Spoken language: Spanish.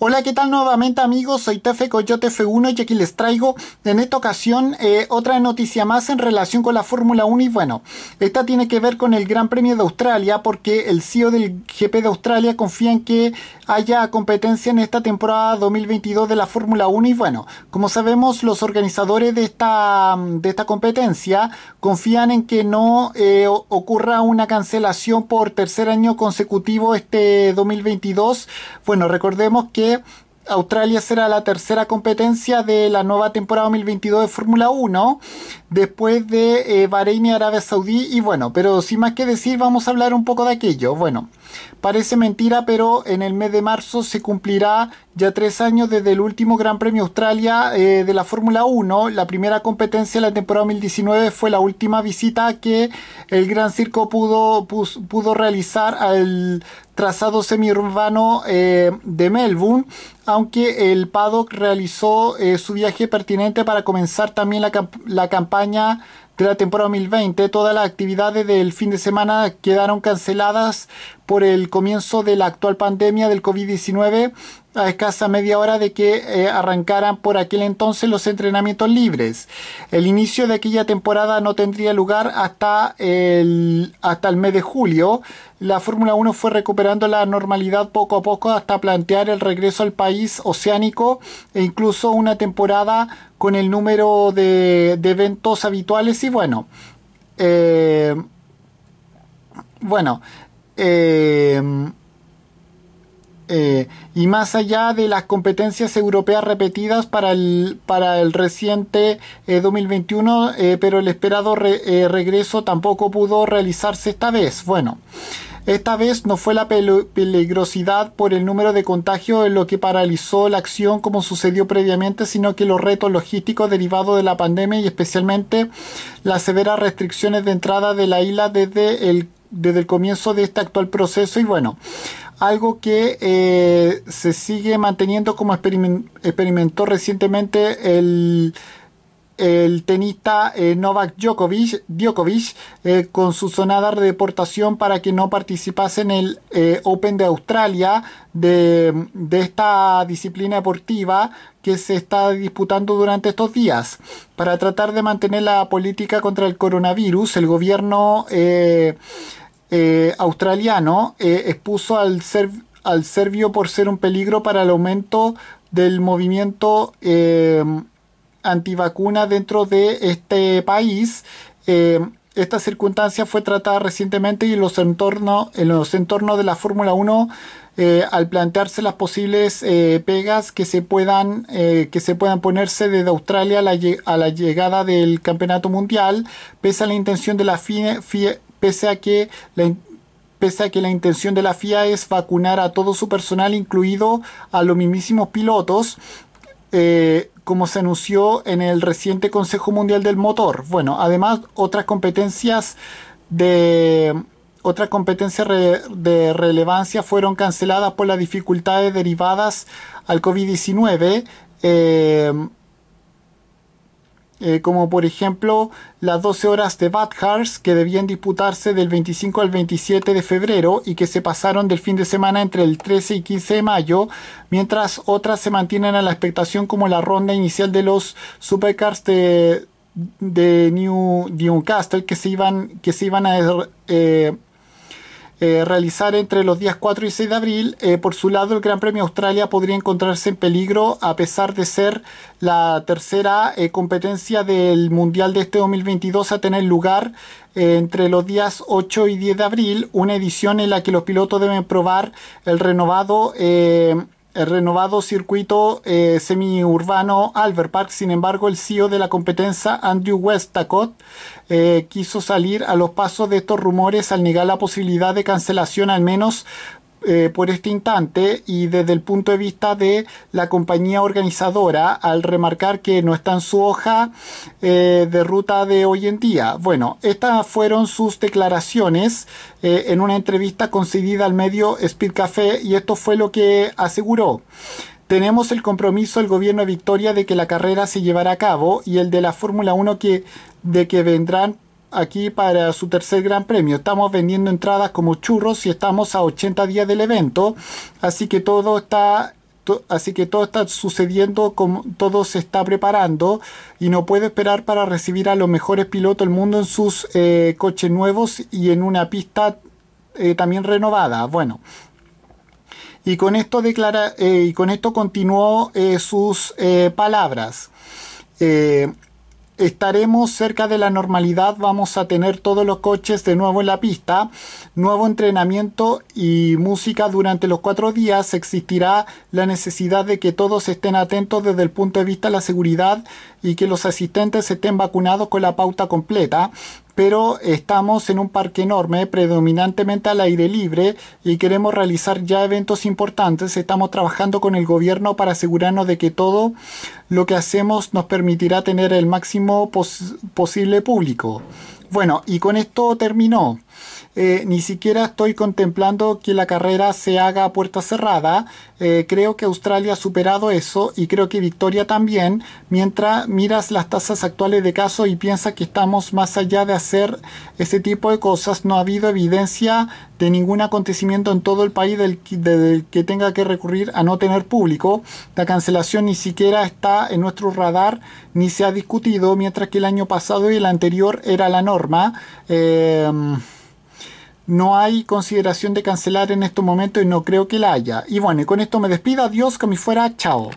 Hola, ¿qué tal nuevamente amigos? Soy Tefe Coyote F1 y aquí les traigo en esta ocasión eh, otra noticia más en relación con la Fórmula 1 y bueno, esta tiene que ver con el Gran Premio de Australia porque el CEO del GP de Australia confía en que haya competencia en esta temporada 2022 de la Fórmula 1 y bueno, como sabemos los organizadores de esta, de esta competencia confían en que no eh, ocurra una cancelación por tercer año consecutivo este 2022. Bueno, recordemos que que Australia será la tercera competencia de la nueva temporada 2022 de Fórmula 1, después de eh, Bahrein y Arabia Saudí. Y bueno, pero sin más que decir, vamos a hablar un poco de aquello. Bueno, parece mentira, pero en el mes de marzo se cumplirá ya tres años desde el último Gran Premio Australia eh, de la Fórmula 1. La primera competencia de la temporada 2019 fue la última visita que el Gran Circo pudo, pudo realizar al trazado semiurbano eh, de Melbourne, aunque el paddock realizó eh, su viaje pertinente para comenzar también la, la campaña de la temporada 2020. Todas las actividades del fin de semana quedaron canceladas por el comienzo de la actual pandemia del COVID-19 a escasa media hora de que eh, arrancaran por aquel entonces los entrenamientos libres. El inicio de aquella temporada no tendría lugar hasta el, hasta el mes de julio. La Fórmula 1 fue recuperando la normalidad poco a poco hasta plantear el regreso al país oceánico e incluso una temporada con el número de, eventos habituales y bueno. Eh, bueno. Eh, eh, y más allá de las competencias europeas repetidas para el, para el reciente 2021, eh, eh, pero el esperado regreso tampoco pudo realizarse esta vez. Bueno, esta vez no fue la peligrosidad por el número de contagios lo que paralizó la acción como sucedió previamente, sino que los retos logísticos derivados de la pandemia y especialmente las severas restricciones de entrada de la isla desde el, desde el comienzo de este actual proceso. Y bueno, algo que eh, se sigue manteniendo como experimentó recientemente el, tenista eh, Novak Djokovic, eh, con su sonada de deportación para que no participase en el Open de Australia de, esta disciplina deportiva que se está disputando durante estos días. Para tratar de mantener la política contra el coronavirus, el gobierno... Eh, australiano eh, expuso al, ser, al serbio por ser un peligro para el aumento del movimiento eh, antivacuna dentro de este país. esta circunstancia fue tratada recientemente y en los entornos, en los de la Fórmula 1 al plantearse las posibles pegas que se puedan que se puedan ponerse desde Australia a la, llegada del campeonato mundial, pese a la intención de la FIA pese a que la, que la intención de la FIA es vacunar a todo su personal, incluido a los mismísimos pilotos, eh, como se anunció en el reciente Consejo Mundial del Motor. Bueno, además otras competencias de de relevancia fueron canceladas por las dificultades derivadas al COVID-19. Eh, como por ejemplo las 12 horas de Bad Hearts que debían disputarse del 25 al 27 de febrero y que se pasaron del fin de semana entre el 13 y 15 de mayo, mientras otras se mantienen a la expectación como la ronda inicial de los Supercars de, de New, Newcastle que se iban, que se iban a eh, eh, realizar entre los días 4 y 6 de abril. Eh, por su lado, el Gran Premio Australia podría encontrarse en peligro a pesar de ser la tercera eh, competencia del Mundial de este 2022 a tener lugar entre los días 8 y 10 de abril, una edición en la que los pilotos deben probar el renovado el renovado circuito eh, semiurbano Albert Park. Sin embargo, el CEO de la competencia, Andrew Westacott, eh, quiso salir a los pasos de estos rumores al negar la posibilidad de cancelación al menos eh, por este instante y desde el punto de vista de la compañía organizadora al remarcar que no está en su hoja eh, de ruta de hoy en día. Bueno, estas fueron sus declaraciones eh, en una entrevista concedida al medio Speed Café y esto fue lo que aseguró. Tenemos el compromiso del gobierno de Victoria de que la carrera se llevará a cabo y el de la Fórmula 1 que, de que vendrán aquí para su tercer gran premio. Estamos vendiendo entradas como churros y estamos a 80 días del evento. Así que todo está así que todo está sucediendo, como todo se está preparando y no puede esperar para recibir a los mejores pilotos del mundo en sus eh, coches nuevos y en una pista eh, también renovada. Bueno. Y con esto, declara, eh, y con esto continuó sus palabras estaremos cerca de la normalidad, vamos a tener todos los coches de nuevo en la pista, nuevo entrenamiento y música durante los cuatro días, existirá la necesidad de que todos estén atentos desde el punto de vista de la seguridad y que los asistentes estén vacunados con la pauta completa pero estamos en un parque enorme, predominantemente al aire libre y queremos realizar ya eventos importantes. Estamos trabajando con el gobierno para asegurarnos de que todo lo que hacemos nos permitirá tener el máximo posible público. Bueno, y con esto terminó. Eh, ni siquiera estoy contemplando que la carrera se haga a puerta cerrada. Eh, creo que Australia ha superado eso y creo que Victoria también. Mientras miras las tasas actuales de casos y piensas que estamos más allá de hacer ese tipo de cosas, no ha habido evidencia de ningún acontecimiento en todo el país del, que tenga que recurrir a no tener público. La cancelación ni siquiera está en nuestro radar ni se ha discutido, mientras que el año pasado y el anterior era la norma. Eh, no hay consideración de cancelar en estos momentos y no creo que la haya. Y bueno, y con esto me despido. Adiós, como fuera. Chao.